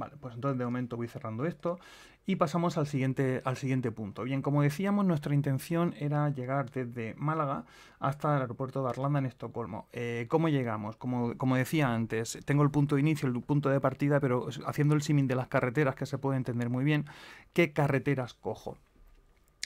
Vale, pues entonces de momento voy cerrando esto y pasamos al siguiente, al siguiente punto. Bien, como decíamos, nuestra intención era llegar desde Málaga hasta el aeropuerto de Arlanda en Estocolmo. Eh, ¿Cómo llegamos? Como, como decía antes, tengo el punto de inicio, el punto de partida, pero haciendo el símil de las carreteras, que se puede entender muy bien, ¿qué carreteras cojo?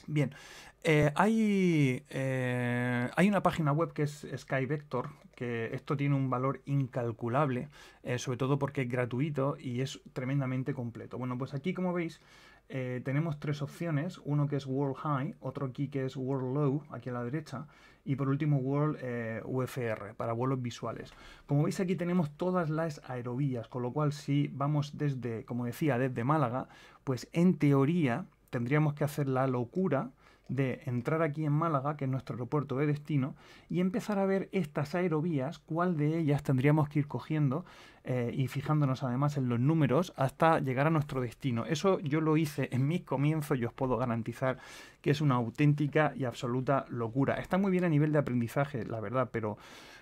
Bien, eh, hay, eh, hay una página web que es SkyVector, que esto tiene un valor incalculable, eh, sobre todo porque es gratuito y es tremendamente completo. Bueno, pues aquí como veis tenemos tres opciones, uno que es World High, otro aquí que es World Low, aquí a la derecha, y por último World UFR para vuelos visuales. Como veis aquí tenemos todas las aerovías, con lo cual si vamos desde, como decía, desde Málaga, pues en teoría tendríamos que hacer la locura de entrar aquí en Málaga, que es nuestro aeropuerto de destino, y empezar a ver estas aerovías, cuál de ellas tendríamos que ir cogiendo eh, y fijándonos además en los números hasta llegar a nuestro destino. Eso yo lo hice en mis comienzos y os puedo garantizar que es una auténtica y absoluta locura. Está muy bien a nivel de aprendizaje, la verdad, pero,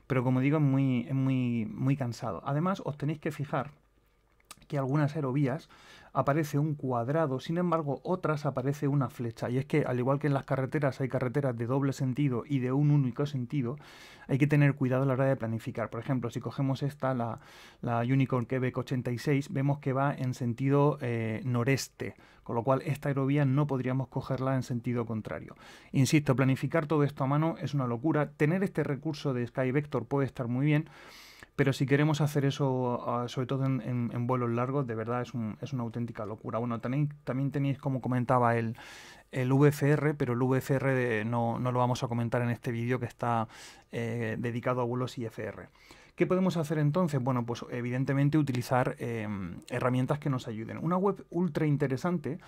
pero como digo, es muy, muy, muy cansado. Además, os tenéis que fijar algunas aerovías aparece un cuadrado, sin embargo otras aparece una flecha. Y es que al igual que en las carreteras hay carreteras de doble sentido y de un único sentido, hay que tener cuidado a la hora de planificar. Por ejemplo, si cogemos esta, la, Unicorn Quebec 86, vemos que va en sentido eh, noreste, con lo cual esta aerovía no podríamos cogerla en sentido contrario. Insisto, planificar todo esto a mano es una locura. Tener este recurso de Sky Vector puede estar muy bien pero si queremos hacer eso, ah, sobre todo en, vuelos largos, de verdad es, una auténtica locura. Bueno, también tenéis, como comentaba el, el VFR, pero el VFR no, lo vamos a comentar en este vídeo que está eh, dedicado a vuelos IFR. ¿Qué podemos hacer entonces? Bueno, pues evidentemente utilizar em, herramientas que nos ayuden. Una web ultra interesante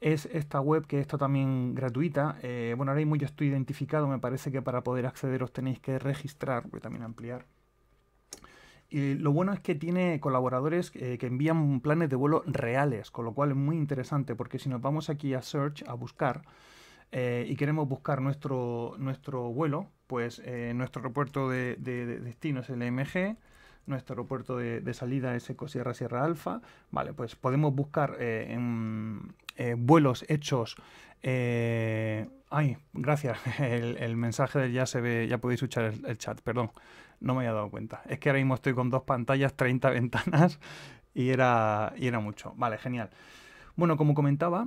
es esta web que está también gratuita. Eh, bueno, ahora mismo yo estoy identificado, me parece que para poder acceder os tenéis que registrar, voy también ampliar. Y lo bueno es que tiene colaboradores eh, que envían planes de vuelo reales, con lo cual es muy interesante, porque si nos vamos aquí a Search, a buscar, eh, y queremos buscar nuestro, nuestro vuelo, pues eh, nuestro aeropuerto de, destino es el MG, nuestro aeropuerto de, salida es Ecosierra Sierra Alfa. Vale, pues podemos buscar en, vuelos hechos Ay, gracias. El, mensaje ya se ve, ya podéis escuchar el, chat, perdón. No me había dado cuenta. Es que ahora mismo estoy con dos pantallas, 30 ventanas y era, y era mucho. Vale, genial. Bueno, como comentaba,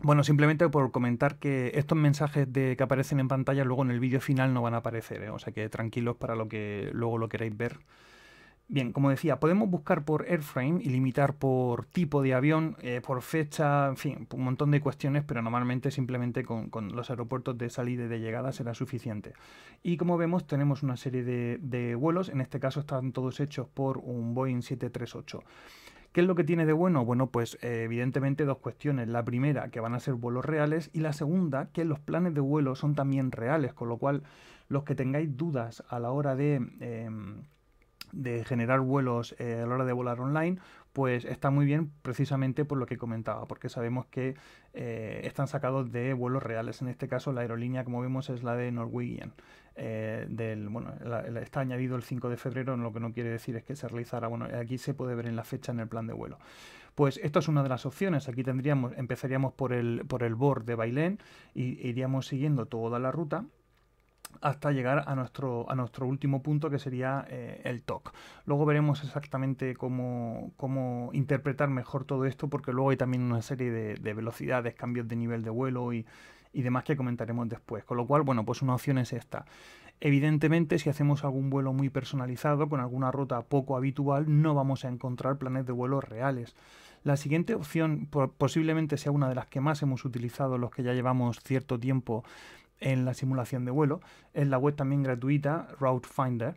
bueno, simplemente por comentar que estos mensajes de, que aparecen en pantalla luego en el vídeo final no van a aparecer, ¿eh? o sea que tranquilos para lo que luego lo queréis ver. Bien, como decía, podemos buscar por airframe y limitar por tipo de avión, eh, por fecha, en fin, un montón de cuestiones, pero normalmente simplemente con, los aeropuertos de salida y de llegada será suficiente. Y como vemos, tenemos una serie de, vuelos, en este caso están todos hechos por un Boeing 738. ¿Qué es lo que tiene de bueno? Bueno, pues eh, evidentemente dos cuestiones. La primera, que van a ser vuelos reales, y la segunda, que los planes de vuelo son también reales, con lo cual los que tengáis dudas a la hora de... Em, de generar vuelos eh, a la hora de volar online, pues está muy bien precisamente por lo que comentaba, porque sabemos que eh, están sacados de vuelos reales. En este caso, la aerolínea, como vemos, es la de Norwegian. Eh, del, bueno, está añadido el 5 de febrero, lo que no quiere decir es que se realizara. Bueno, aquí se puede ver en la fecha en el plan de vuelo. Pues esto es una de las opciones. Aquí tendríamos, empezaríamos por el, por el de Bailén y e iríamos siguiendo toda la ruta hasta llegar a nuestro, a nuestro último punto que sería eh, el TOC. Luego veremos exactamente cómo, interpretar mejor todo esto porque luego hay también una serie de, velocidades, cambios de nivel de vuelo y, y demás que comentaremos después. Con lo cual, bueno, pues una opción es esta. Evidentemente, si hacemos algún vuelo muy personalizado, con alguna ruta poco habitual, no vamos a encontrar planes de vuelo reales. La siguiente opción posiblemente sea una de las que más hemos utilizado los que ya llevamos cierto tiempo en la simulación de vuelo. En la web también gratuita, Route Finder.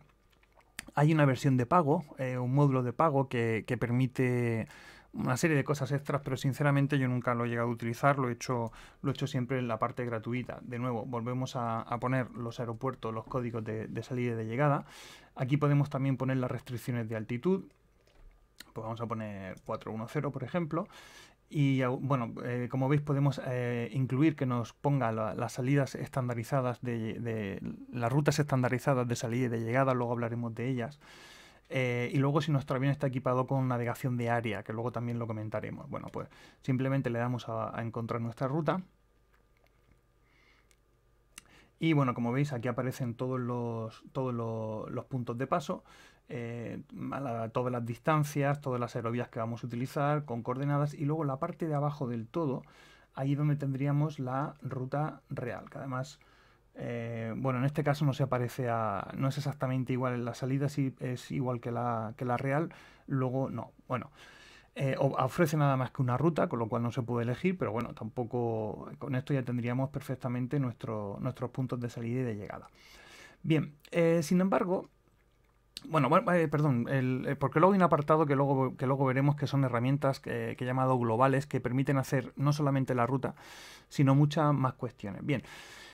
Hay una versión de pago, eh, un módulo de pago que, permite una serie de cosas extras, pero sinceramente yo nunca lo he llegado a utilizar, lo he hecho, lo he hecho siempre en la parte gratuita. De nuevo, volvemos a, poner los aeropuertos, los códigos de, de, salida y de llegada. Aquí podemos también poner las restricciones de altitud. Pues vamos a poner 410, por ejemplo. Y bueno, eh, como veis podemos eh, incluir que nos ponga las salidas estandarizadas, de, las rutas estandarizadas de salida y de llegada, luego hablaremos de ellas. Eh, y luego si nuestro avión está equipado con navegación de área, que luego también lo comentaremos. Bueno, pues simplemente le damos a encontrar nuestra ruta y bueno, como veis, aquí aparecen todos los, todos los, puntos de paso, eh, todas las distancias, todas las aerovías que vamos a utilizar, con coordenadas, y luego la parte de abajo del todo, ahí donde tendríamos la ruta real, que además... Eh, bueno, en este caso no se aparece a. no es exactamente igual. En la salida si es igual que la, que la real. Luego no. Bueno. Eh, ofrece nada más que una ruta, con lo cual no se puede elegir, pero bueno, tampoco con esto ya tendríamos perfectamente nuestros puntos de salida y de llegada. Bien, eh, sin embargo, bueno, eh, perdón, porque luego hay un apartado que luego, que luego veremos que son herramientas que, que he llamado globales que permiten hacer no solamente la ruta, sino muchas más cuestiones. Bien,